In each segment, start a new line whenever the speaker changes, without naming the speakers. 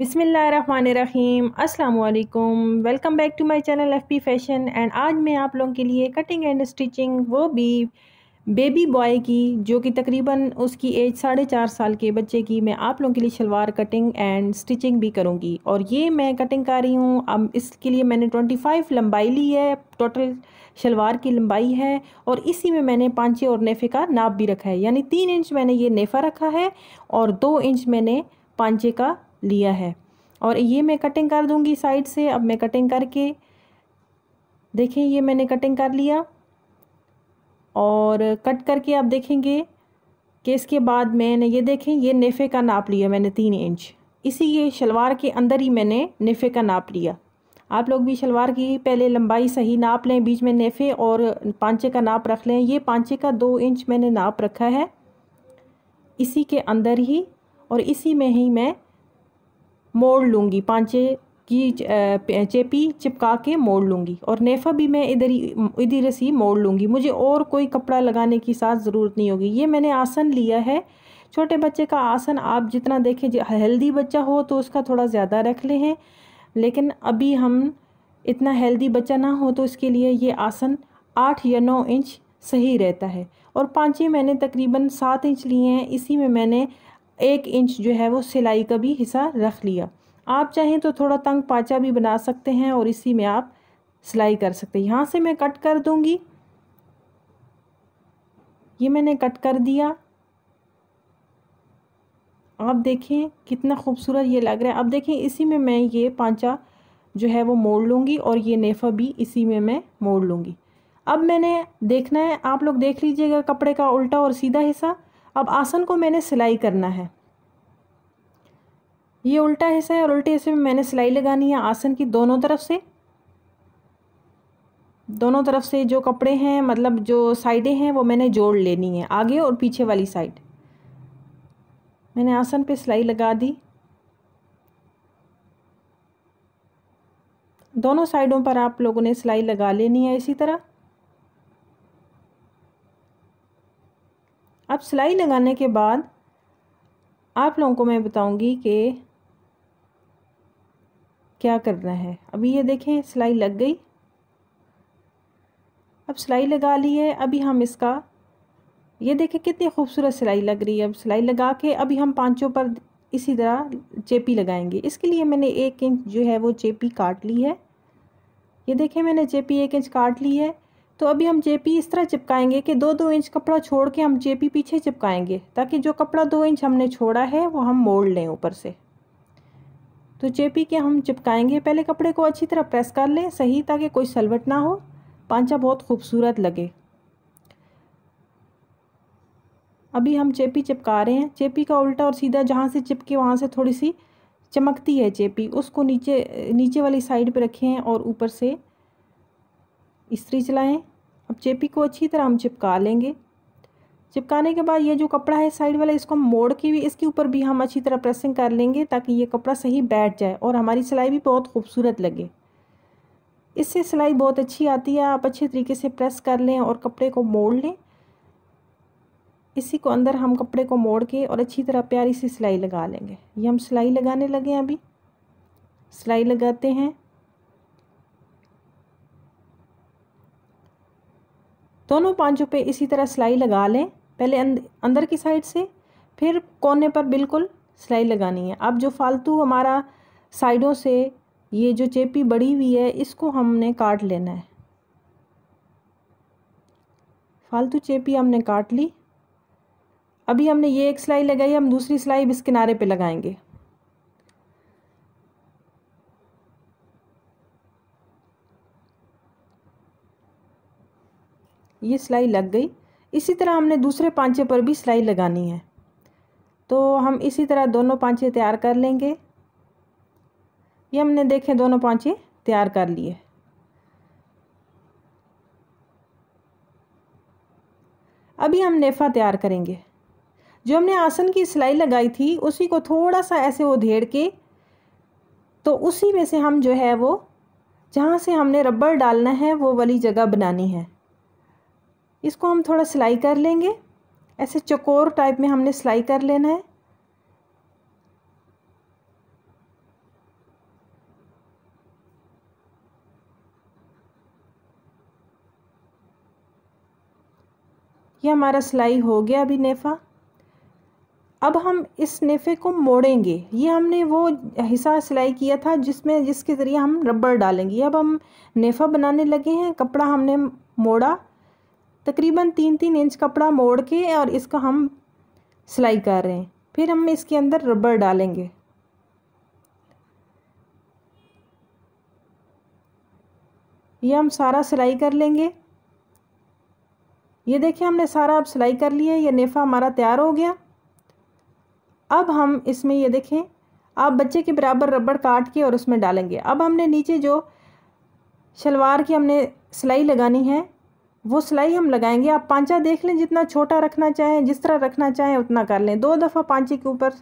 बिसमीम् अल्लाम welcome back to my channel F P fashion and आज मैं आप लोगों के लिए कटिंग एंड स्टिचिंग वो भी बेबी बॉय की जो कि तकरीबन उसकी एज साढ़े चार साल के बच्चे की मैं आप लोगों के लिए शलवार कटिंग एंड स्टिचिंग भी करूँगी और ये मैं कटिंग कर रही हूँ अब इसके लिए मैंने ट्वेंटी फाइव लंबाई ली है टोटल शलवार की लंबाई है और इसी में मैंने पाँचे और नेफ़े का नाप भी रखा है यानी तीन इंच मैंने ये नेफ़ा रखा है और दो इंच मैंने पाँचे का लिया है और ये मैं कटिंग कर दूँगी साइड से अब मैं कटिंग करके देखें ये मैंने कटिंग कर लिया और कट करके आप देखेंगे कि इसके बाद मैंने ये देखें ये नेफ़े का नाप लिया मैंने तीन इंच इसी ये शलवार के अंदर ही मैंने नेफ़े का नाप लिया आप लोग भी शलवार की पहले लंबाई सही नाप लें बीच में नेफ़े और पांचे का नाप रख लें ये पांचे का दो इंच मैंने नाप रखा है इसी के अंदर ही और इसी में ही मैं मोड़ लूँगी पाँचे की चेपी चिपका के मोड़ लूँगी और नेफा भी मैं इधर ही इधर से मोड़ लूँगी मुझे और कोई कपड़ा लगाने की साथ ज़रूरत नहीं होगी ये मैंने आसन लिया है छोटे बच्चे का आसन आप जितना देखें हेल्दी बच्चा हो तो उसका थोड़ा ज़्यादा रख ले हैं लेकिन अभी हम इतना हेल्दी बच्चा ना हो तो इसके लिए ये आसन आठ या नौ इंच सही रहता है और पाँचे मैंने तकरीबन सात इंच लिए हैं इसी में मैंने एक इंच जो है वो सिलाई का भी हिस्सा रख लिया आप चाहें तो थोड़ा तंग पाचा भी बना सकते हैं और इसी में आप सिलाई कर सकते हैं यहाँ से मैं कट कर दूँगी ये मैंने कट कर दिया आप देखें कितना खूबसूरत ये लग रहा है अब देखें इसी में मैं ये पाँचा जो है वो मोड़ लूँगी और ये नेफा भी इसी में मैं मोड़ लूँगी अब मैंने देखना है आप लोग देख लीजिएगा कपड़े का उल्टा और सीधा हिस्सा अब आसन को मैंने सिलाई करना है ये उल्टा हिस्सा है और उल्टे हिस्से में मैंने सिलाई लगानी है आसन की दोनों तरफ से दोनों तरफ से जो कपड़े हैं मतलब जो साइडें हैं वो मैंने जोड़ लेनी है आगे और पीछे वाली साइड मैंने आसन पे सिलाई लगा दी दोनों साइडों पर आप लोगों ने सिलाई लगा लेनी है इसी तरह अब सिलाई लगाने के बाद आप लोगों को मैं बताऊंगी कि क्या करना है अभी ये देखें सिलाई लग गई अब सिलाई लगा ली है अभी हम इसका ये देखें कितनी खूबसूरत सिलाई लग रही है अब सिलाई लगा के अभी हम पांचों पर इसी तरह चेपी लगाएंगे इसके लिए मैंने एक इंच जो है वो चेपी काट ली है ये देखें मैंने चेपी एक इंच काट ली है तो अभी हम जेपी इस तरह चिपकाएंगे कि दो दो इंच कपड़ा छोड़ के हम जेपी पीछे चिपकाएंगे ताकि जो कपड़ा दो इंच हमने छोड़ा है वो हम मोड़ लें ऊपर से तो जेपी के हम चिपकाएंगे पहले कपड़े को अच्छी तरह प्रेस कर लें सही ताकि कोई सलवट ना हो पांचा बहुत खूबसूरत लगे अभी हम चेपी चिपका रहे हैं चेपी का उल्टा और सीधा जहाँ से चिपके वहाँ से थोड़ी सी चमकती है चेपी उसको नीचे नीचे वाली साइड पर रखें और ऊपर से इस्त्री चलाएँ अब चेपी को अच्छी तरह हम चिपका लेंगे चिपकाने के बाद ये जो कपड़ा है साइड वाला इसको हम मोड़ के भी इसके ऊपर भी हम अच्छी तरह प्रेसिंग कर लेंगे ताकि ये कपड़ा सही बैठ जाए और हमारी सिलाई भी बहुत खूबसूरत लगे इससे सिलाई बहुत अच्छी आती है आप अच्छे तरीके से प्रेस कर लें और कपड़े को मोड़ लें इसी को अंदर हम कपड़े को मोड़ के और अच्छी तरह प्यारी सी सिलाई लगा लेंगे ये हम सिलाई लगाने लगे हैं अभी सिलाई लगाते हैं दोनों पांचों पे इसी तरह सिलाई लगा लें पहले अंदर की साइड से फिर कोने पर बिल्कुल सिलाई लगानी है अब जो फालतू हमारा साइडों से ये जो चेपी बड़ी हुई है इसको हमने काट लेना है फालतू चेपी हमने काट ली अभी हमने ये एक सिलाई लगाई हम दूसरी सिलाई इस किनारे पे लगाएंगे ये सिलाई लग गई इसी तरह हमने दूसरे पांचे पर भी सिलाई लगानी है तो हम इसी तरह दोनों पांचे तैयार कर लेंगे ये हमने देखें दोनों पांचे तैयार कर लिए अभी हम नेफा तैयार करेंगे जो हमने आसन की सिलाई लगाई थी उसी को थोड़ा सा ऐसे उधेड़ के तो उसी में से हम जो है वो जहाँ से हमने रबड़ डालना है वो वाली जगह बनानी है इसको हम थोड़ा सिलाई कर लेंगे ऐसे चकोर टाइप में हमने सिलाई कर लेना है ये हमारा सिलाई हो गया अभी नेफ़ा अब हम इस नेफ़े को मोड़ेंगे ये हमने वो हिस्सा सिलाई किया था जिसमें जिसके ज़रिए हम रबर डालेंगे अब हम नेफ़ा बनाने लगे हैं कपड़ा हमने मोड़ा तकरीबन तीन तीन इंच कपड़ा मोड़ के और इसका हम सिलाई कर रहे हैं फिर हम इसके अंदर रबर डालेंगे ये हम सारा सिलाई कर लेंगे ये देखिए हमने सारा अब सिलाई कर लिया ये नेफ़ा हमारा तैयार हो गया अब हम इसमें ये देखें आप बच्चे के बराबर रबड़ काट के और उसमें डालेंगे अब हमने नीचे जो शलवार की हमने सिलाई लगानी है वो सिलाई हम लगाएंगे आप पांचा देख लें जितना छोटा रखना चाहें जिस तरह रखना चाहें उतना कर लें दो दफ़ा पांचे के ऊपर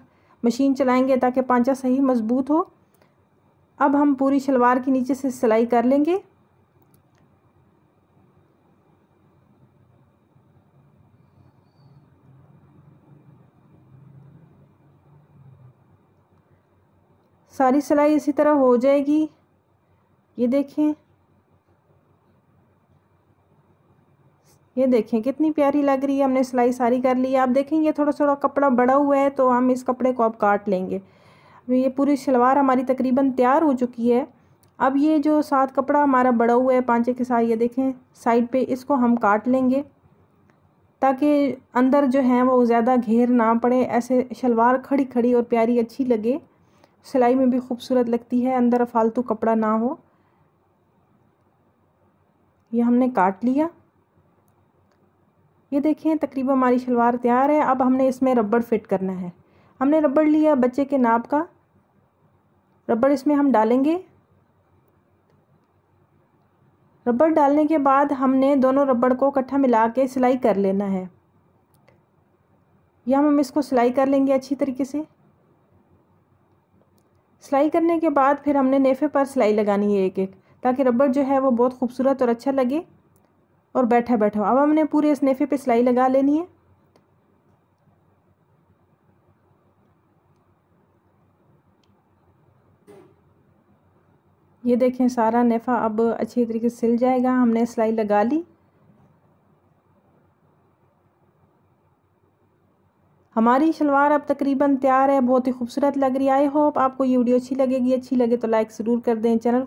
मशीन चलाएंगे ताकि पांचा सही मज़बूत हो अब हम पूरी शलवार के नीचे से सिलाई कर लेंगे सारी सिलाई इसी तरह हो जाएगी ये देखें ये देखें कितनी प्यारी लग रही है हमने सिलाई सारी कर ली है आप देखें ये थोड़ा थोड़ा कपड़ा बड़ा हुआ है तो हम इस कपड़े को अब काट लेंगे ये पूरी शलवार हमारी तकरीबन तैयार हो चुकी है अब ये जो सात कपड़ा हमारा बड़ा हुआ है पाँचे के साथ ये देखें साइड पे इसको हम काट लेंगे ताकि अंदर जो है वो ज़्यादा घेर ना पड़े ऐसे शलवार खड़ी खड़ी और प्यारी अच्छी लगे सिलाई में भी खूबसूरत लगती है अंदर फालतू कपड़ा ना हो ये हमने काट लिया ये देखें तकरीबन हमारी शलवार तैयार है अब हमने इसमें रबड़ फिट करना है हमने रबड़ लिया बच्चे के नाप का रबड़ इसमें हम डालेंगे रबड़ डालने के बाद हमने दोनों रबड़ को इकट्ठा मिला के सिलाई कर लेना है या हम इसको सिलाई कर लेंगे अच्छी तरीके से सिलाई करने के बाद फिर हमने नेफे पर सिलाई लगानी है एक एक ताकि रबड़ जो है वो बहुत खूबसूरत और अच्छा लगे और बैठा बैठा अब हमने पूरे इस नेफे पे सिलाई लगा लेनी है ये देखें सारा नेफा अब अच्छी तरीके से सिल जाएगा हमने सिलाई लगा ली हमारी शलवार अब तकरीबन तैयार है बहुत ही खूबसूरत लग रही है आई होप आपको ये वीडियो अच्छी लगेगी अच्छी लगे तो लाइक ज़रूर कर दें चैनल